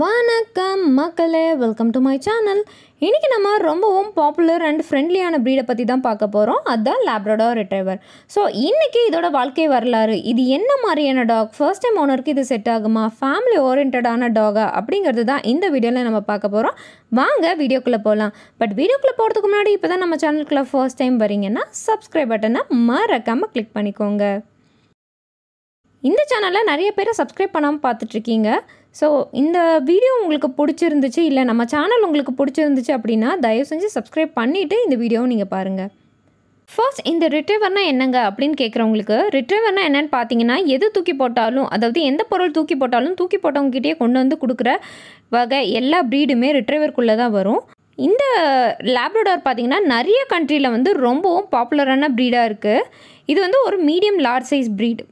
வணக்கம் மக்களே welcome to my channel இன்றைக்கி நம்ம ரொம்பவும் பாப்புலர் அண்ட் ஃப்ரெண்ட்லியான ப்ரீடை பற்றி தான் பார்க்க போகிறோம் அதுதான் லேப்ரடோ ரிட்ரைவர் ஸோ இன்றைக்கி இதோட வாழ்க்கை வரலாறு இது என்ன மாதிரியான டாக் ஃபர்ஸ்ட் டைம் ஓனருக்கு இது செட் ஆகுமா ஃபேமிலி ஓரியன்டான டாகா அப்படிங்கிறது தான் இந்த வீடியோவில் நம்ம பார்க்க போகிறோம் வாங்க வீடியோக்குள்ளே போகலாம் பட் வீடியோக்குள்ளே போகிறதுக்கு முன்னாடி இப்போ தான் நம்ம சேனலுக்குள்ளே ஃபர்ஸ்ட் டைம் வரீங்கன்னா சப்ஸ்கிரைப் பட்டனை மறக்காமல் கிளிக் பண்ணிக்கோங்க இந்த சேனலில் நிறைய பேரை சப்ஸ்கிரைப் பண்ணாமல் பார்த்துட்ருக்கீங்க ஸோ இந்த வீடியோ உங்களுக்கு பிடிச்சிருந்துச்சு இல்லை நம்ம சேனல் உங்களுக்கு பிடிச்சிருந்துச்சு அப்படின்னா தயவு செஞ்சு சப்ஸ்கிரைப் பண்ணிவிட்டு இந்த வீடியோவை நீங்கள் பாருங்கள் ஃபர்ஸ்ட் இந்த ரிட்ரைவர்னால் என்னங்க அப்படின்னு கேட்குறவங்களுக்கு ரிட்ரைவர்னால் என்னென்னு பார்த்தீங்கன்னா எது தூக்கி போட்டாலும் அதாவது எந்த பொருள் தூக்கி போட்டாலும் தூக்கி போட்டவங்ககிட்டயே கொண்டு வந்து கொடுக்குற வகை எல்லா ப்ரீடுமே ரிட்ரைவர்க்குள்ளே தான் வரும் இந்த லேப்ரடார் பார்த்திங்கன்னா நிறைய கண்ட்ரியில் வந்து ரொம்பவும் பாப்புலரான ப்ரீடாக இருக்குது இது வந்து ஒரு மீடியம் லார்ஜ் சைஸ் ப்ரீட்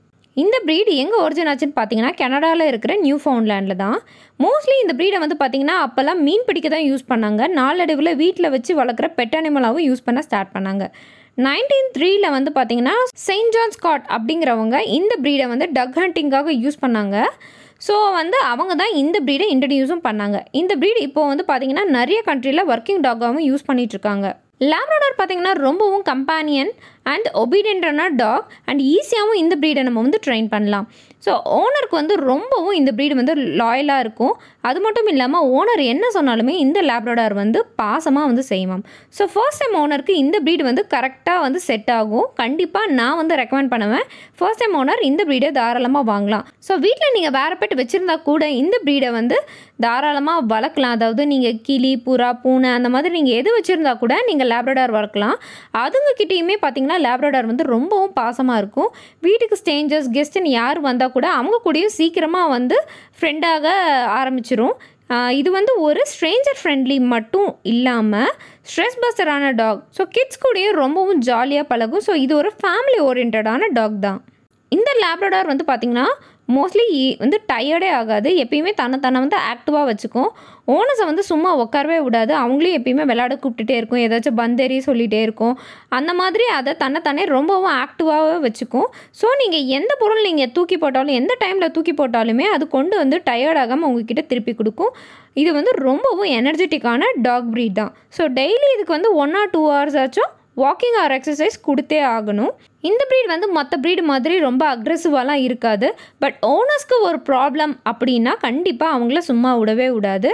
இந்த ப்ரீடு எங்கே ஒரிஜின் ஆச்சுன்னு பார்த்தீங்கன்னா கனடாவில் இருக்கிற நியூ ஃபவுண்ட்லேண்டில் தான் மோஸ்ட்லி இந்த ப்ரீடை வந்து பார்த்திங்கன்னா அப்போல்லாம் மீன் பிடிக்க தான் யூஸ் பண்ணாங்க நாளடைவில் வீட்டில் வச்சு வளர்க்குற பெட் அனிமலாகவும் யூஸ் பண்ண ஸ்டார்ட் பண்ணாங்க நைன்டீன் த்ரீல வந்து பார்த்தீங்கன்னா செயின்ட் ஜான் ஸ்காட் அப்படிங்கிறவங்க இந்த ப்ரீடை வந்து டக் ஹண்டிங்காக யூஸ் பண்ணாங்க ஸோ வந்து அவங்க தான் இந்த ப்ரீடை இன்ட்ரடியூஸும் பண்ணாங்க இந்த ப்ரீடு இப்போ வந்து பார்த்தீங்கன்னா நிறைய கண்ட்ரியில் ஒர்க்கிங் டாகாகவும் யூஸ் பண்ணிகிட்ருக்காங்க லேப்ரடார் பார்த்தீங்கன்னா ரொம்பவும் கம்பானியன் அண்ட் ஒபீடியன்டான டாக் அண்ட் ஈஸியாகவும் இந்த ப்ரீடை நம்ம வந்து ட்ரெயின் பண்ணலாம் ஸோ ஓனருக்கு வந்து ரொம்பவும் இந்த ப்ரீடு வந்து லாயலாக இருக்கும் அது மட்டும் இல்லாமல் ஓனர் என்ன சொன்னாலுமே இந்த லேப்ரடார் வந்து பாசமாக வந்து செய்வோம் ஸோ ஃபர்ஸ்ட் டைம் ஓனருக்கு இந்த ப்ரீடு வந்து கரெக்டாக வந்து செட் ஆகும் கண்டிப்பாக நான் வந்து ரெக்கமெண்ட் பண்ணுவேன் ஃபர்ஸ்ட் டைம் ஓனர் இந்த ப்ரீடை தாராளமாக வாங்கலாம் ஸோ வீட்டில் நீங்கள் வேறு பெட் வச்சுருந்தா கூட இந்த ப்ரீடை வந்து தாராளமாக வளர்க்கலாம் அதாவது நீங்கள் கிளி புறா பூனை அந்த மாதிரி நீங்கள் எது வச்சுருந்தா கூட நீங்கள் லேப்ரடார் வளர்க்கலாம் அதுங்கக்கிட்டேயுமே பார்த்தீங்கன்னா பார்த்தீங்கன்னா லேப்ரடார் வந்து ரொம்பவும் பாசமாக இருக்கும் வீட்டுக்கு ஸ்டேஞ்சர்ஸ் கெஸ்ட்டுன்னு யார் வந்தால் கூட அவங்க கூடயும் சீக்கிரமாக வந்து ஃப்ரெண்டாக ஆரம்பிச்சிரும் இது வந்து ஒரு ஸ்ட்ரேஞ்சர் ஃப்ரெண்ட்லி மட்டும் இல்லாமல் ஸ்ட்ரெஸ் பஸ்டரான டாக் ஸோ கிட்ஸ் கூடயும் ரொம்பவும் ஜாலியாக பழகும் ஸோ இது ஒரு ஃபேமிலி ஓரியன்டான டாக் தான் இந்த லேப்ரடார் வந்து பார்த்திங்கன்னா மோஸ்ட்லி வந்து டயர்டே ஆகாது எப்பயுமே தன்னை தன்னை வந்து ஆக்டிவாக வச்சுக்கும் ஓனஸை வந்து சும்மா உட்காரவே விடாது அவங்களையும் எப்பயுமே விளையாட கூப்பிட்டுட்டே இருக்கும் ஏதாச்சும் பந்தேறி சொல்லிகிட்டே இருக்கும் அந்த மாதிரி அதை தன்னை தானே ரொம்பவும் ஆக்டிவாகவே வச்சுக்கும் ஸோ நீங்கள் எந்த பொருள் நீங்கள் தூக்கி போட்டாலும் எந்த டைமில் தூக்கி போட்டாலுமே அது கொண்டு வந்து டயர்ட் ஆகாமல் உங்ககிட்ட திருப்பி கொடுக்கும் இது வந்து ரொம்பவும் எனர்ஜெட்டிக்கான டாக் ப்ரீட் தான் ஸோ டெய்லி இதுக்கு வந்து ஒன் ஆர் டூ ஹவர்ஸ் ஆச்சும் வாக்கிங் ஆர் எக்ஸசைஸ் கொடுத்தே ஆகணும் இந்த ப்ரீட் வந்து மற்ற ப்ரீடு மாதிரி ரொம்ப அக்ரெசிவாலாம் இருக்காது பட் ஓனர்ஸ்க்கு ஒரு ப்ராப்ளம் அப்படின்னா கண்டிப்பாக அவங்கள சும்மா விடவே விடாது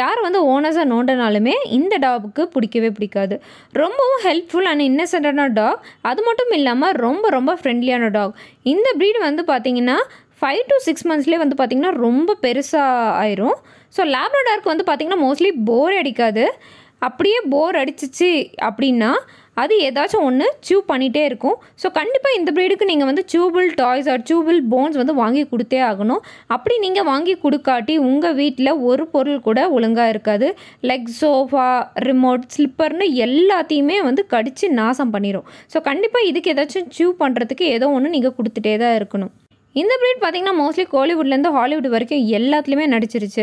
யார் வந்து ஓனர்ஸை நோண்டினாலுமே இந்த டாகுக்கு பிடிக்கவே பிடிக்காது ரொம்பவும் ஹெல்ப்ஃபுல் அண்ட் இன்னசென்டான டாக் அது மட்டும் இல்லாமல் ரொம்ப ரொம்ப ஃப்ரெண்ட்லியான டாக் இந்த ப்ரீடு வந்து பார்த்திங்கன்னா ஃபைவ் டு சிக்ஸ் மந்த்ஸ்லேயே வந்து பார்த்திங்கன்னா ரொம்ப பெருசாக ஆயிரும் ஸோ லேப்ரடார்க்கு வந்து பார்த்திங்கன்னா மோஸ்ட்லி போர் அடிக்காது அப்படியே போர் அடிச்சிச்சு அப்படின்னா அது ஏதாச்சும் ஒன்று சூவ் பண்ணிகிட்டே இருக்கும் ஸோ கண்டிப்பாக இந்த ப்ரீடுக்கு நீங்கள் வந்து suitable toys or suitable bones வந்து வாங்கி கொடுத்தே ஆகணும் அப்படி நீங்கள் வாங்கி கொடுக்காட்டி உங்கள் வீட்டில் ஒரு பொருள் கூட ஒழுங்காக இருக்காது லெக் சோஃபா ரிமோட் ஸ்லிப்பர்னு எல்லாத்தையுமே வந்து கடித்து நாசம் பண்ணிடும் ஸோ கண்டிப்பாக இதுக்கு ஏதாச்சும் சூவ் பண்ணுறதுக்கு ஏதோ ஒன்று நீங்கள் கொடுத்துட்டே தான் இருக்கணும் இந்த ப்ரீட் பார்த்திங்கன்னா மோஸ்ட்லி கோலிவுட்லேருந்து ஹாலிவுட் வரைக்கும் எல்லாத்துலேயுமே நடிச்சிருச்சு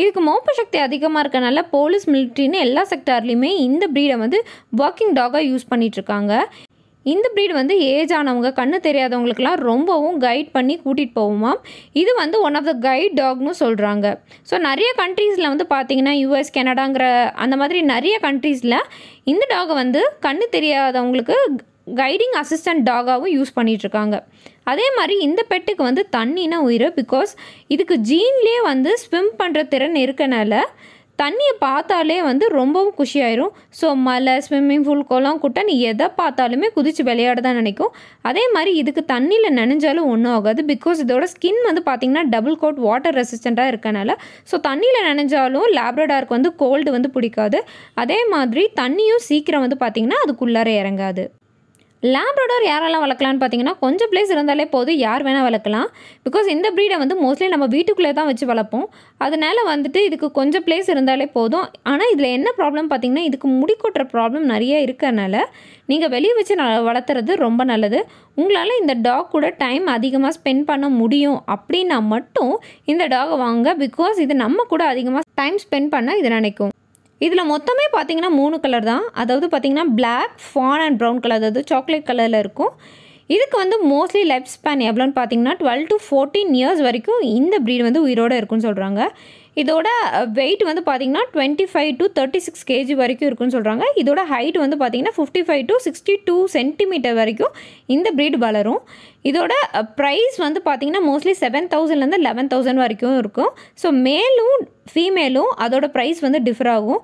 இதுக்கு மோப்பு சக்தி அதிகமாக இருக்கனால போலீஸ் மிலிட்ரின்னு எல்லா செக்டார்லேயுமே இந்த ப்ரீடை வந்து வாக்கிங் டாகாக யூஸ் பண்ணிகிட்ருக்காங்க இந்த ப்ரீடு வந்து ஏஜ் ஆனவங்க கண்ணு தெரியாதவங்களுக்குலாம் ரொம்பவும் கைட் பண்ணி கூட்டிகிட்டு போவோமாம் இது வந்து ஒன் ஆஃப் த கைட் டாக்னு சொல்கிறாங்க ஸோ நிறைய கண்ட்ரீஸில் வந்து பார்த்திங்கன்னா யூஎஸ் கெனடாங்கிற அந்த மாதிரி நிறைய கண்ட்ரீஸில் இந்த டாகை வந்து கண்ணு தெரியாதவங்களுக்கு கைடிங் அசிஸ்டன்ட் டாகாகவும் யூஸ் பண்ணிகிட்ருக்காங்க அதே மாதிரி இந்த பெட்டுக்கு வந்து தண்ணினா உயிர் பிகாஸ் இதுக்கு ஜீன்லேயே வந்து ஸ்விம் பண்ணுற திறன் இருக்கனால தண்ணியை பார்த்தாலே வந்து ரொம்பவும் குஷியாயிரும் ஸோ மலை ஸ்விம்மிங் பூல் குளம் குட்டை நீ எதை பார்த்தாலுமே குதித்து விளையாட தான் நினைக்கும் அதே மாதிரி இதுக்கு தண்ணியில் நனைஞ்சாலும் ஒன்றும் ஆகாது பிகாஸ் இதோட ஸ்கின் வந்து பார்த்திங்கன்னா டபுள் கோட் வாட்டர் ரெசிஸ்டண்ட்டாக இருக்கனால ஸோ தண்ணியில் நனைஞ்சாலும் லேப்ரடார்க்கு வந்து கோல்டு வந்து பிடிக்காது அதே மாதிரி தண்ணியும் சீக்கிரம் வந்து பார்த்திங்கன்னா அதுக்குள்ளார இறங்காது லேப்ரடோர் யாரெல்லாம் வளர்க்கலான்னு பார்த்தீங்கன்னா கொஞ்சம் பிளேஸ் இருந்தாலே போதும் யார் வேணால் வளர்க்கலாம் பிகாஸ் இந்த ப்ரீடை வந்து மோஸ்ட்லி நம்ம வீட்டுக்குள்ளே தான் வச்சு வளர்ப்போம் அதனால் வந்துட்டு இதுக்கு கொஞ்சம் பிளேஸ் இருந்தாலே போதும் ஆனால் இதில் என்ன ப்ராப்ளம் பார்த்திங்கன்னா இதுக்கு முடி கொட்டுற ப்ராப்ளம் நிறைய இருக்கிறனால நீங்கள் வெளியே வச்சு வளர்த்துறது ரொம்ப நல்லது உங்களால் இந்த டாக் கூட டைம் அதிகமாக ஸ்பெண்ட் பண்ண முடியும் அப்படின்னா மட்டும் இந்த டாகை வாங்க பிகாஸ் இது நம்ம கூட அதிகமாக டைம் ஸ்பெண்ட் பண்ண இது நினைக்கும் இதில் மொத்தமே பார்த்தீங்கன்னா மூணு கலர் தான் அதாவது பார்த்தீங்கன்னா black fawn and brown colour அதாவது சாக்லேட் கலரில் இருக்கும் இதுக்கு வந்து மோஸ்ட்லி லைஃப் ஸ்பேன் எவ்வளோன்னு பார்த்தீங்கன்னா டுவெல் டு ஃபோர்டீன் இயர்ஸ் வரைக்கும் இந்த ப்ரீட் வந்து உயிரோடு இருக்குன்னு சொல்கிறாங்க இதோட வெயிட் வந்து பார்த்திங்கன்னா twenty five to thirty six KG வரைக்கும் இருக்குன்னு சொல்கிறாங்க இதோட ஹைட் வந்து பார்த்திங்கன்னா fifty five to sixty two centimetre வரைக்கும் இந்த ப்ரீட் வளரும் இதோட ப்ரைஸ் வந்து பார்த்திங்கன்னா மோஸ்ட்லி செவன் தௌசண்ட்லேருந்து லெவன் தௌசண்ட் வரைக்கும் இருக்கும் ஸோ மேலும் ஃபீமேலும் அதோட ப்ரைஸ் வந்து டிஃபர் ஆகும்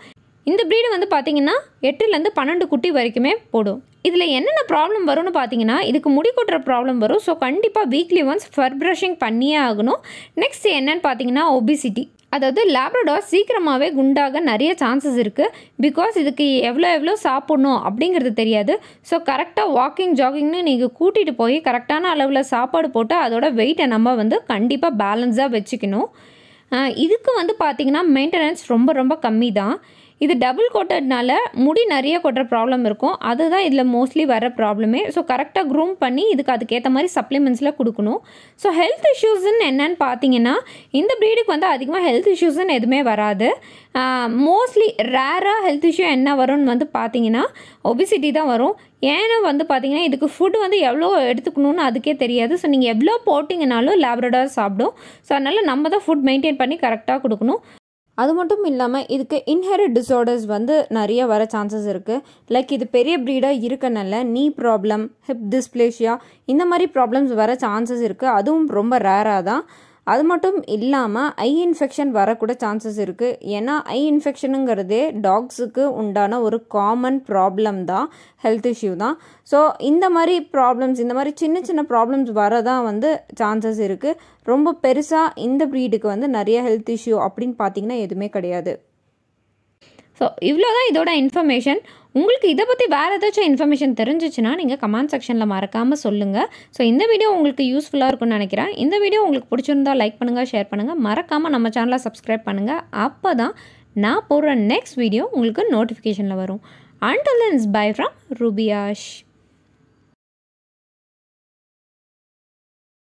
இந்த ப்ரீடு வந்து பார்த்திங்கன்னா எட்டுலேருந்து பன்னெண்டு குட்டி வரைக்குமே போடும் இதில் என்னென்ன ப்ராப்ளம் வரும்னு பார்த்தீங்கன்னா இதுக்கு முடி கொட்டுற ப்ராப்ளம் வரும் ஸோ கண்டிப்பாக வீக்லி ஒன்ஸ் ஃபர் ப்ரஷிங் பண்ணியே ஆகணும் நெக்ஸ்ட் என்னென்னு பார்த்தீங்கன்னா ஒபிசிட்டி அதாவது லேப்ரடார் சீக்கிரமாகவே குண்டாக நிறைய சான்சஸ் இருக்குது பிகாஸ் இதுக்கு எவ்வளோ எவ்வளோ சாப்பிட்ணும் அப்படிங்கிறது தெரியாது ஸோ கரெக்டாக வாக்கிங் ஜாகிங்னு நீங்கள் கூட்டிகிட்டு போய் கரெக்டான அளவில் சாப்பாடு போட்டு அதோட வெயிட்டை நம்ம வந்து கண்டிப்பாக பேலன்ஸாக வச்சுக்கணும் இதுக்கு வந்து பார்த்திங்கன்னா மெயின்டெனன்ஸ் ரொம்ப ரொம்ப கம்மி தான் இது டபுள் கொட்டதுனால முடி நிறைய கொட்டுற ப்ராப்ளம் இருக்கும் அதுதான் இதில் மோஸ்ட்லி வர ப்ராப்ளமே ஸோ கரெக்டாக க்ரூம் பண்ணி இதுக்கு அதுக்கேற்ற மாதிரி சப்ளிமெண்ட்ஸில் கொடுக்கணும் ஸோ ஹெல்த் இஷ்யூஸ்ன்னு என்னன்னு பார்த்தீங்கன்னா இந்த ப்ரீடுக்கு வந்து அதிகமாக ஹெல்த் இஷ்யூஸ்ன்னு எதுவுமே வராது மோஸ்ட்லி ரேராக ஹெல்த் இஷ்யூ என்ன வரும்னு வந்து பார்த்தீங்கன்னா ஒபிசிட்டி தான் வரும் ஏன்னா வந்து பார்த்தீங்கன்னா இதுக்கு ஃபுட் வந்து எவ்வளோ எடுத்துக்கணும்னு அதுக்கே தெரியாது ஸோ நீங்கள் எவ்வளோ போட்டிங்கனாலும் லேப்ரடாக சாப்பிடும் ஸோ அதனால் நம்ம தான் ஃபுட் மெயின்டைன் பண்ணி கரெக்டாக கொடுக்கணும் அது மட்டும் இல்லாமல் இதுக்கு இன்ஹெரிட் டிஸார்டர்ஸ் வந்து நிறைய வர சான்சஸ் இருக்குது லைக் இது பெரிய ப்ரீடாக இருக்கனால நீ ப்ராப்ளம் ஹிப் டிஸ்பிளேஷியா இந்த மாதிரி ப்ராப்ளம்ஸ் வர சான்சஸ் இருக்குது அதுவும் ரொம்ப ரேராக தான் அது மட்டும் இல்லாமல் ஐ இன்ஃபெக்ஷன் வரக்கூட சான்சஸ் இருக்குது ஏன்னா ஐ இன்ஃபெக்ஷனுங்கிறதே டாக்ஸுக்கு உண்டான ஒரு காமன் ப்ராப்ளம் தான் ஹெல்த் இஷ்யூ தான் ஸோ இந்த மாதிரி ப்ராப்ளம்ஸ் இந்த மாதிரி சின்ன சின்ன ப்ராப்ளம்ஸ் வரதான் வந்து சான்சஸ் இருக்குது ரொம்ப பெருசாக இந்த ப்ரீடுக்கு வந்து நிறைய ஹெல்த் இஷ்யூ அப்படின்னு பார்த்தீங்கன்னா எதுவுமே கிடையாது ஸோ இவ்வளோ தான் இதோட இன்ஃபர்மேஷன் உங்களுக்கு இதை பற்றி வேறு ஏதாச்சும் இன்ஃபர்மேஷன் தெரிஞ்சிச்சுன்னா நீங்கள் கமெண்ட் செக்ஷனில் மறக்காமல் சொல்லுங்கள் ஸோ இந்த வீடியோ உங்களுக்கு யூஸ்ஃபுல்லாக இருக்கும்னு நினைக்கிறேன் இந்த வீடியோ உங்களுக்கு பிடிச்சிருந்தா லைக் பண்ணுங்கள் ஷேர் பண்ணுங்கள் மறக்காமல் நம்ம சேனலை சப்ஸ்கிரைப் பண்ணுங்கள் அப்போ தான் நான் போடுற நெக்ஸ்ட் வீடியோ உங்களுக்கு நோட்டிஃபிகேஷனில் வரும் அண்ட் தென்ஸ் பை ஃப்ரம் ருபியாஷ்